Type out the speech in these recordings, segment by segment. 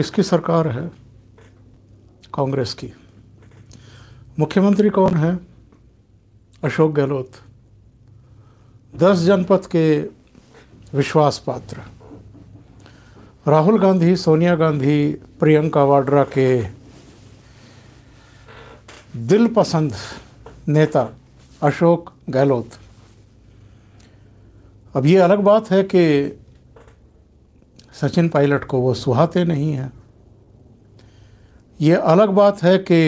इसकी सरकार है कांग्रेस की मुख्यमंत्री कौन है अशोक गहलोत दस जनपद के विश्वास पात्र राहुल गांधी सोनिया गांधी प्रियंका वाड्रा के दिल पसंद नेता अशोक गहलोत अब ये अलग बात है कि सचिन पायलट को वो सुहाते नहीं हैं ये अलग बात है कि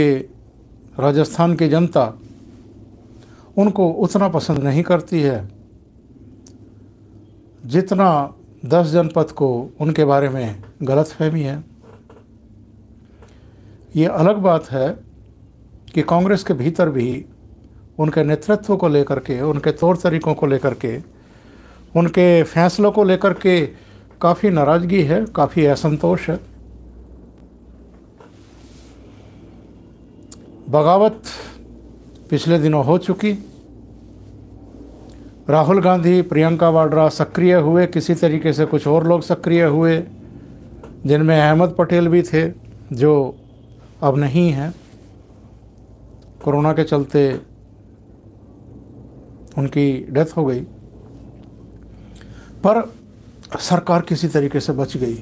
राजस्थान की जनता उनको उतना पसंद नहीं करती है जितना दस जनपद को उनके बारे में गलत फहमी है ये अलग बात है कि कांग्रेस के भीतर भी उनके नेतृत्व को लेकर के उनके तौर तरीक़ों को लेकर के उनके फैसलों को लेकर के काफ़ी नाराज़गी है काफ़ी असंतोष है बगावत पिछले दिनों हो चुकी राहुल गांधी प्रियंका वाड्रा सक्रिय हुए किसी तरीके से कुछ और लोग सक्रिय हुए जिनमें अहमद पटेल भी थे जो अब नहीं हैं कोरोना के चलते उनकी डेथ हो गई पर सरकार किसी तरीके से बच गई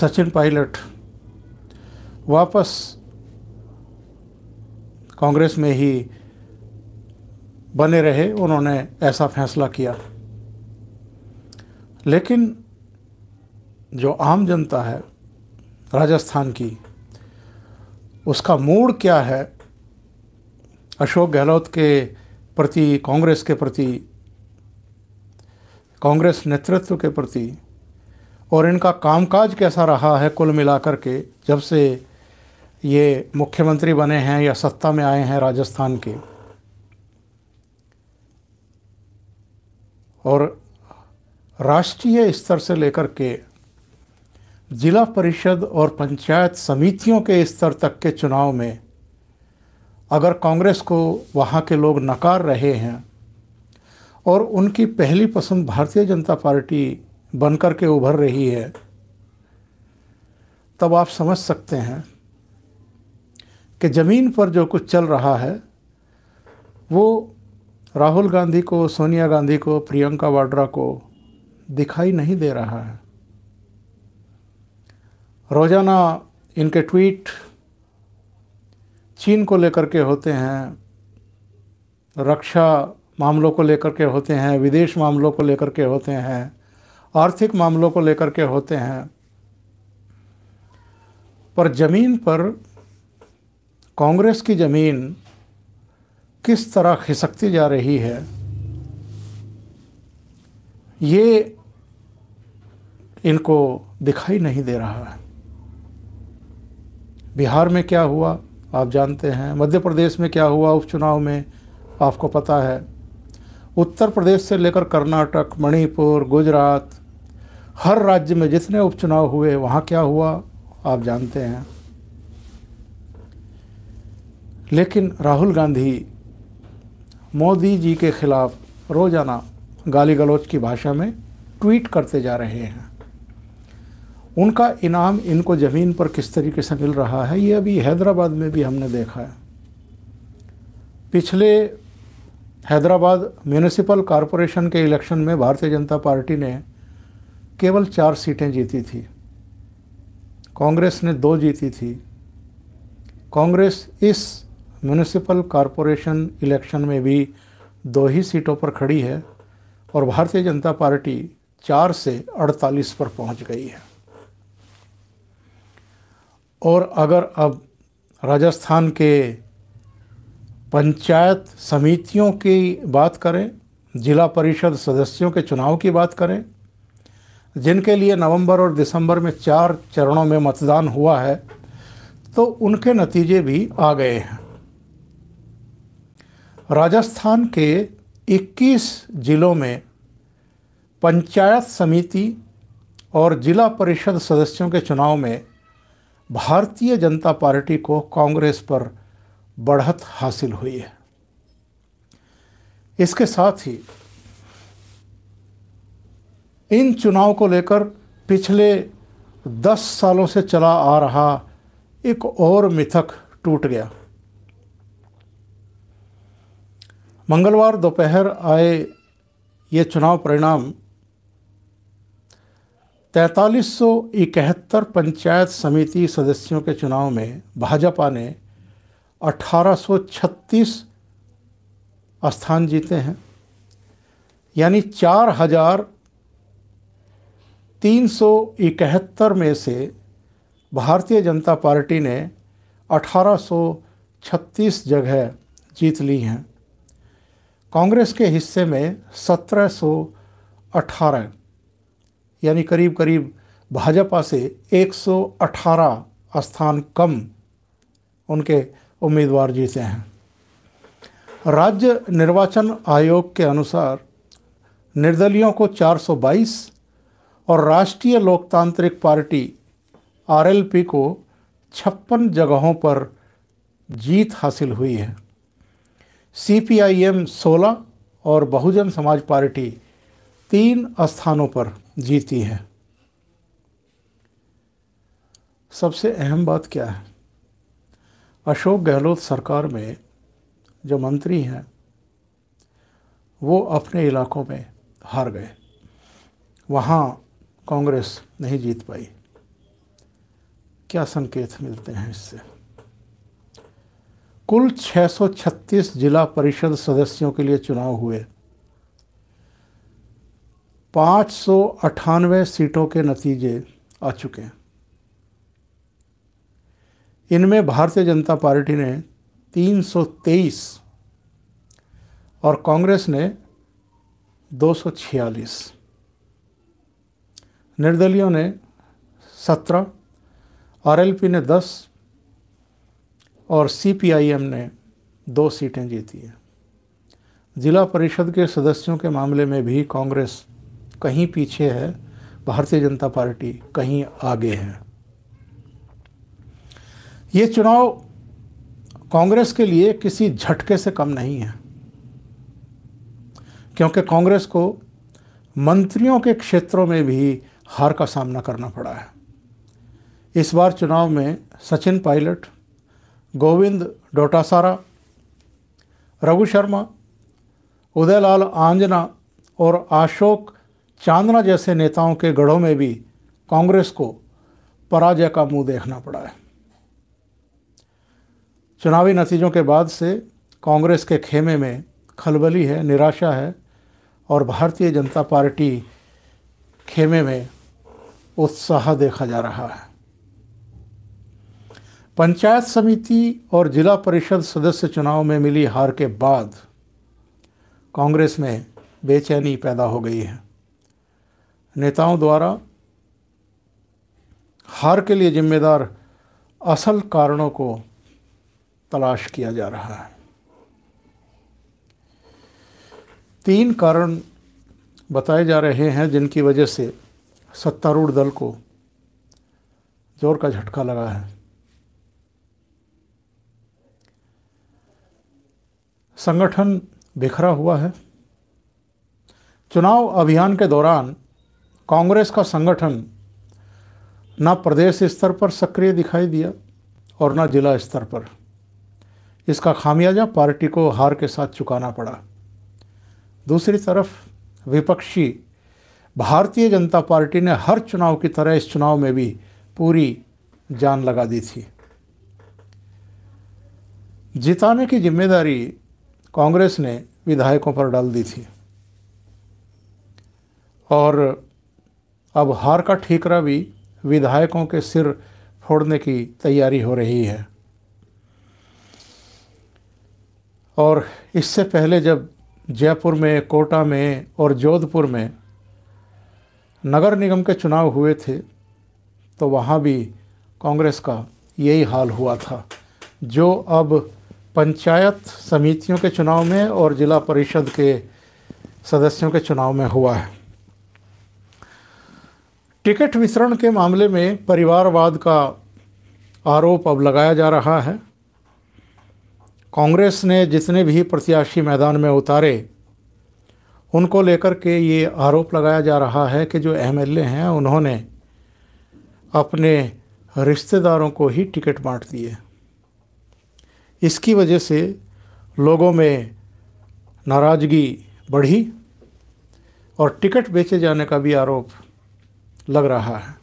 सचिन पायलट वापस कांग्रेस में ही बने रहे उन्होंने ऐसा फैसला किया लेकिन जो आम जनता है राजस्थान की उसका मूड क्या है अशोक गहलोत के प्रति कांग्रेस के प्रति कांग्रेस नेतृत्व के प्रति और इनका कामकाज कैसा रहा है कुल मिलाकर के जब से ये मुख्यमंत्री बने हैं या सत्ता में आए हैं राजस्थान के और राष्ट्रीय स्तर से लेकर के ज़िला परिषद और पंचायत समितियों के स्तर तक के चुनाव में अगर कांग्रेस को वहाँ के लोग नकार रहे हैं और उनकी पहली पसंद भारतीय जनता पार्टी बनकर के उभर रही है तब आप समझ सकते हैं कि ज़मीन पर जो कुछ चल रहा है वो राहुल गांधी को सोनिया गांधी को प्रियंका वाड्रा को दिखाई नहीं दे रहा है रोज़ाना इनके ट्वीट चीन को लेकर के होते हैं रक्षा मामलों को लेकर के होते हैं विदेश मामलों को लेकर के होते हैं आर्थिक मामलों को लेकर के होते हैं पर ज़मीन पर कांग्रेस की ज़मीन किस तरह खिसकती जा रही है ये इनको दिखाई नहीं दे रहा है बिहार में क्या हुआ आप जानते हैं मध्य प्रदेश में क्या हुआ उपचुनाव में आपको पता है उत्तर प्रदेश से लेकर कर्नाटक मणिपुर गुजरात हर राज्य में जितने उपचुनाव हुए वहाँ क्या हुआ आप जानते हैं लेकिन राहुल गांधी मोदी जी के खिलाफ रोज़ाना गाली गलौज की भाषा में ट्वीट करते जा रहे हैं उनका इनाम इनको ज़मीन पर किस तरीके से मिल रहा है ये अभी हैदराबाद में भी हमने देखा है पिछले हैदराबाद म्यूनिसिपल कॉरपोरेशन के इलेक्शन में भारतीय जनता पार्टी ने केवल चार सीटें जीती थी कांग्रेस ने दो जीती थी कांग्रेस इस म्यूनिसिपल कॉरपोरेशन इलेक्शन में भी दो ही सीटों पर खड़ी है और भारतीय जनता पार्टी चार से अड़तालीस पर पहुंच गई है और अगर अब राजस्थान के पंचायत समितियों की बात करें जिला परिषद सदस्यों के चुनाव की बात करें जिनके लिए नवंबर और दिसंबर में चार चरणों में मतदान हुआ है तो उनके नतीजे भी आ गए हैं राजस्थान के 21 जिलों में पंचायत समिति और जिला परिषद सदस्यों के चुनाव में भारतीय जनता पार्टी को कांग्रेस पर बढ़त हासिल हुई है इसके साथ ही इन चुनाव को लेकर पिछले दस सालों से चला आ रहा एक और मिथक टूट गया मंगलवार दोपहर आए ये चुनाव परिणाम तैतालीस पंचायत समिति सदस्यों के चुनाव में भाजपा ने 1836 स्थान जीते हैं यानी चार हजार तीन सौ इकहत्तर में से भारतीय जनता पार्टी ने 1836 जगह जीत ली हैं कांग्रेस के हिस्से में 1718 यानी करीब करीब भाजपा से 118 स्थान कम उनके उम्मीदवार जीते हैं राज्य निर्वाचन आयोग के अनुसार निर्दलियों को 422 और राष्ट्रीय लोकतांत्रिक पार्टी आरएलपी को छप्पन जगहों पर जीत हासिल हुई है सीपीआईएम 16 और बहुजन समाज पार्टी तीन स्थानों पर जीती है सबसे अहम बात क्या है अशोक गहलोत सरकार में जो मंत्री हैं वो अपने इलाकों में हार गए वहाँ कांग्रेस नहीं जीत पाई क्या संकेत मिलते हैं इससे कुल 636 जिला परिषद सदस्यों के लिए चुनाव हुए पाँच सीटों के नतीजे आ चुके हैं इनमें भारतीय जनता पार्टी ने 323 और कांग्रेस ने 246 निर्दलियों ने 17 आरएलपी ने 10 और सीपीआईएम ने दो सीटें जीती हैं जिला परिषद के सदस्यों के मामले में भी कांग्रेस कहीं पीछे है भारतीय जनता पार्टी कहीं आगे है ये चुनाव कांग्रेस के लिए किसी झटके से कम नहीं है क्योंकि कांग्रेस को मंत्रियों के क्षेत्रों में भी हार का सामना करना पड़ा है इस बार चुनाव में सचिन पायलट गोविंद डोटासारा रघु शर्मा उदयलाल आंजना और अशोक चांदना जैसे नेताओं के गढ़ों में भी कांग्रेस को पराजय का मुंह देखना पड़ा है चुनावी नतीजों के बाद से कांग्रेस के खेमे में खलबली है निराशा है और भारतीय जनता पार्टी खेमे में उत्साह देखा जा रहा है पंचायत समिति और जिला परिषद सदस्य चुनाव में मिली हार के बाद कांग्रेस में बेचैनी पैदा हो गई है नेताओं द्वारा हार के लिए जिम्मेदार असल कारणों को तलाश किया जा रहा है तीन कारण बताए जा रहे हैं जिनकी वजह से सत्तारूढ़ दल को जोर का झटका लगा है संगठन बिखरा हुआ है चुनाव अभियान के दौरान कांग्रेस का संगठन न प्रदेश स्तर पर सक्रिय दिखाई दिया और न जिला स्तर पर इसका खामियाजा पार्टी को हार के साथ चुकाना पड़ा दूसरी तरफ विपक्षी भारतीय जनता पार्टी ने हर चुनाव की तरह इस चुनाव में भी पूरी जान लगा दी थी जिताने की जिम्मेदारी कांग्रेस ने विधायकों पर डाल दी थी और अब हार का ठीकरा भी विधायकों के सिर फोड़ने की तैयारी हो रही है और इससे पहले जब जयपुर में कोटा में और जोधपुर में नगर निगम के चुनाव हुए थे तो वहाँ भी कांग्रेस का यही हाल हुआ था जो अब पंचायत समितियों के चुनाव में और ज़िला परिषद के सदस्यों के चुनाव में हुआ है टिकट वितरण के मामले में परिवारवाद का आरोप अब लगाया जा रहा है कांग्रेस ने जितने भी प्रत्याशी मैदान में उतारे उनको लेकर के ये आरोप लगाया जा रहा है कि जो एम हैं उन्होंने अपने रिश्तेदारों को ही टिकट बांट दिए इसकी वजह से लोगों में नाराज़गी बढ़ी और टिकट बेचे जाने का भी आरोप लग रहा है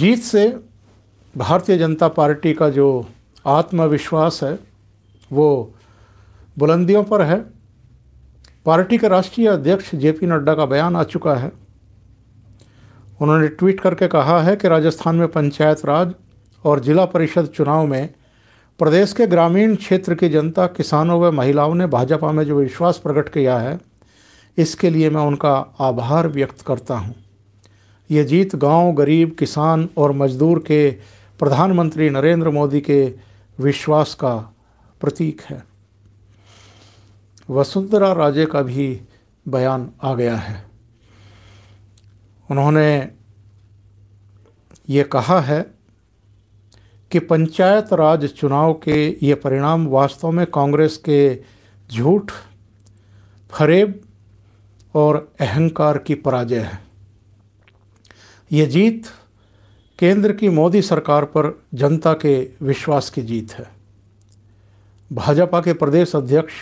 जीत से भारतीय जनता पार्टी का जो आत्मविश्वास है वो बुलंदियों पर है पार्टी के राष्ट्रीय अध्यक्ष जे पी नड्डा का बयान आ चुका है उन्होंने ट्वीट करके कहा है कि राजस्थान में पंचायत राज और जिला परिषद चुनाव में प्रदेश के ग्रामीण क्षेत्र की जनता किसानों व महिलाओं ने भाजपा में जो विश्वास प्रकट किया है इसके लिए मैं उनका आभार व्यक्त करता हूँ ये जीत गांव गरीब किसान और मजदूर के प्रधानमंत्री नरेंद्र मोदी के विश्वास का प्रतीक है वसुंधरा राजे का भी बयान आ गया है उन्होंने ये कहा है कि पंचायत राज चुनाव के ये परिणाम वास्तव में कांग्रेस के झूठ फरेब और अहंकार की पराजय है ये जीत केंद्र की मोदी सरकार पर जनता के विश्वास की जीत है भाजपा के प्रदेश अध्यक्ष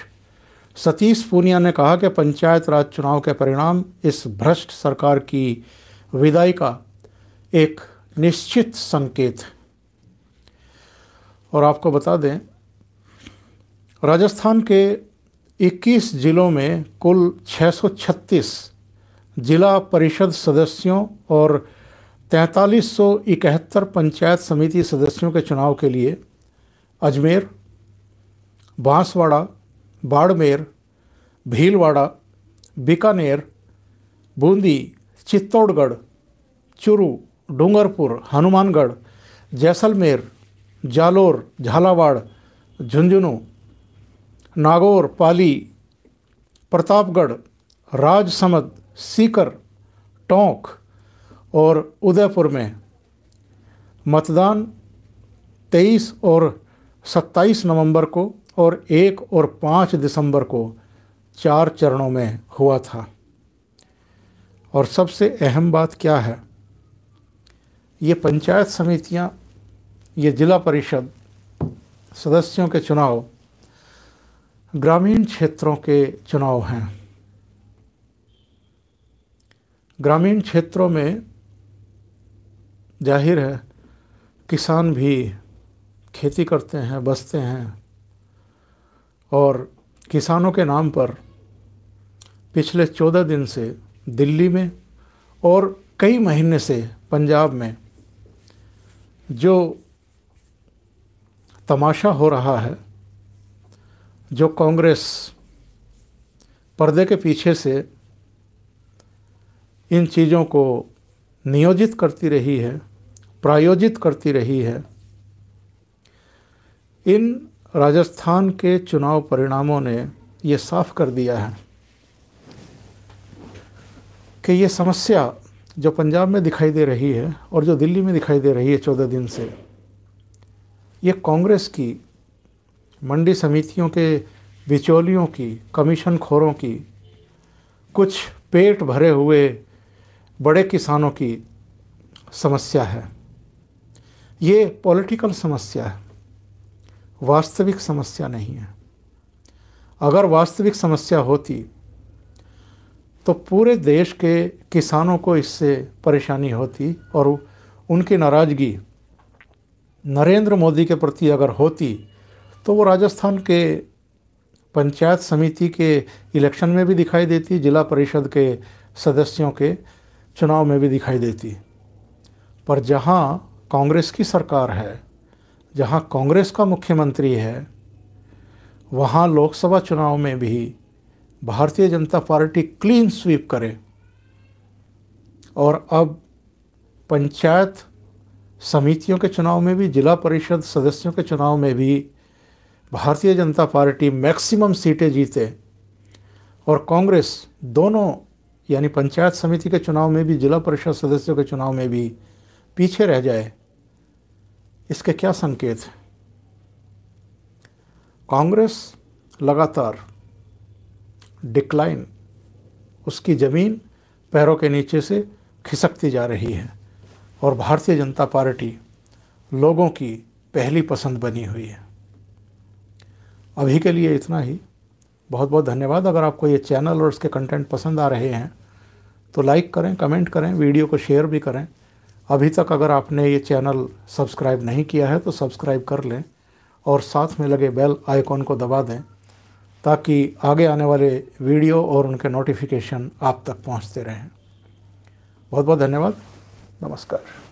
सतीश पूनिया ने कहा कि पंचायत राज चुनाव के परिणाम इस भ्रष्ट सरकार की विदाई का एक निश्चित संकेत है और आपको बता दें राजस्थान के 21 जिलों में कुल 636 जिला परिषद सदस्यों और तैंतालीस सौ इकहत्तर पंचायत समिति सदस्यों के चुनाव के लिए अजमेर बांसवाड़ा बाड़मेर भीलवाड़ा बीकानेर बूंदी चित्तौड़गढ़ चुरू डूंगरपुर हनुमानगढ़ जैसलमेर जालोर झालावाड़ झुंझुनू नागौर पाली प्रतापगढ़ राजसमंद सीकर टोंक और उदयपुर में मतदान 23 और 27 नवंबर को और 1 और 5 दिसंबर को चार चरणों में हुआ था और सबसे अहम बात क्या है ये पंचायत समितियाँ ये जिला परिषद सदस्यों के चुनाव ग्रामीण क्षेत्रों के चुनाव हैं ग्रामीण क्षेत्रों में जाहिर है किसान भी खेती करते हैं बसते हैं और किसानों के नाम पर पिछले चौदह दिन से दिल्ली में और कई महीने से पंजाब में जो तमाशा हो रहा है जो कांग्रेस पर्दे के पीछे से इन चीज़ों को नियोजित करती रही है प्रायोजित करती रही है इन राजस्थान के चुनाव परिणामों ने ये साफ कर दिया है कि ये समस्या जो पंजाब में दिखाई दे रही है और जो दिल्ली में दिखाई दे रही है चौदह दिन से ये कांग्रेस की मंडी समितियों के बिचौलियों की कमीशन खोरों की कुछ पेट भरे हुए बड़े किसानों की समस्या है ये पॉलिटिकल समस्या है वास्तविक समस्या नहीं है अगर वास्तविक समस्या होती तो पूरे देश के किसानों को इससे परेशानी होती और उनकी नाराज़गी नरेंद्र मोदी के प्रति अगर होती तो वो राजस्थान के पंचायत समिति के इलेक्शन में भी दिखाई देती जिला परिषद के सदस्यों के चुनाव में भी दिखाई देती पर जहाँ कांग्रेस की सरकार है जहां कांग्रेस का मुख्यमंत्री है वहां लोकसभा चुनाव में भी भारतीय जनता पार्टी क्लीन स्वीप करे और अब पंचायत समितियों के चुनाव में भी जिला परिषद सदस्यों के चुनाव में भी भारतीय जनता पार्टी मैक्सिमम सीटें जीते और कांग्रेस दोनों यानी पंचायत समिति के चुनाव में भी जिला परिषद सदस्यों के चुनाव में भी पीछे रह जाए इसके क्या संकेत हैं कांग्रेस लगातार डिक्लाइन उसकी ज़मीन पैरों के नीचे से खिसकती जा रही है और भारतीय जनता पार्टी लोगों की पहली पसंद बनी हुई है अभी के लिए इतना ही बहुत बहुत धन्यवाद अगर आपको ये चैनल और इसके कंटेंट पसंद आ रहे हैं तो लाइक करें कमेंट करें वीडियो को शेयर भी करें अभी तक अगर आपने ये चैनल सब्सक्राइब नहीं किया है तो सब्सक्राइब कर लें और साथ में लगे बेल आइकॉन को दबा दें ताकि आगे आने वाले वीडियो और उनके नोटिफिकेशन आप तक पहुंचते रहें बहुत बहुत धन्यवाद नमस्कार